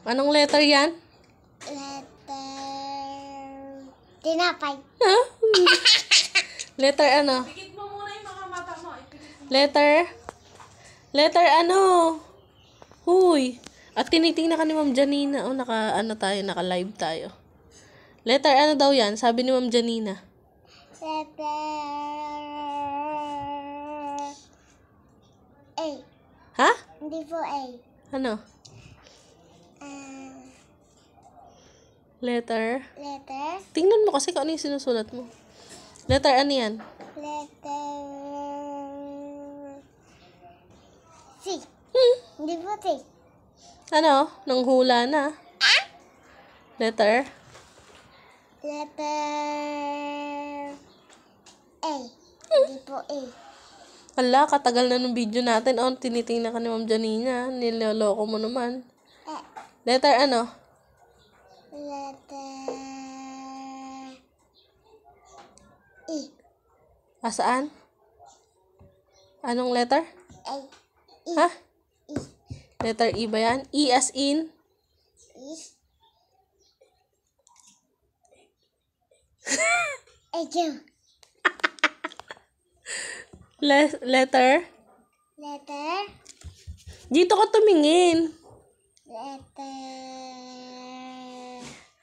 Anong letter yan? Letter... Tinapay. Ha? letter ano? Pikit mo muna yung mata eh. mo. Letter? Letter ano? Huy. At tinitingnan ka ni Ma'am Janina. O, oh, naka, ano tayo, naka-live tayo. Letter ano daw yan? Sabi ni Ma'am Janina. Letter... A. Ha? Hindi po A. Ano? Letter? Letter? Tingnan mo kasi kung ano yung sinusulat mo. Letter ano yan? Letter... C. Hmm. Hindi po C. Ano? Nang hula na. Ah? Letter? Letter... A. Hmm. Hindi po A. Ala, katagal na ng video natin. Oh, tinitingnan ka ni Ma'am Janina. Niloloko mo naman. Eh. Letter ano? letter E. Asaan? Anong letter? A. E. Ha? E. Letter E ba yan? E as in? E. Again. Le letter? Letter. Dito ko tumingin. Letter.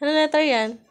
Ano letter yan?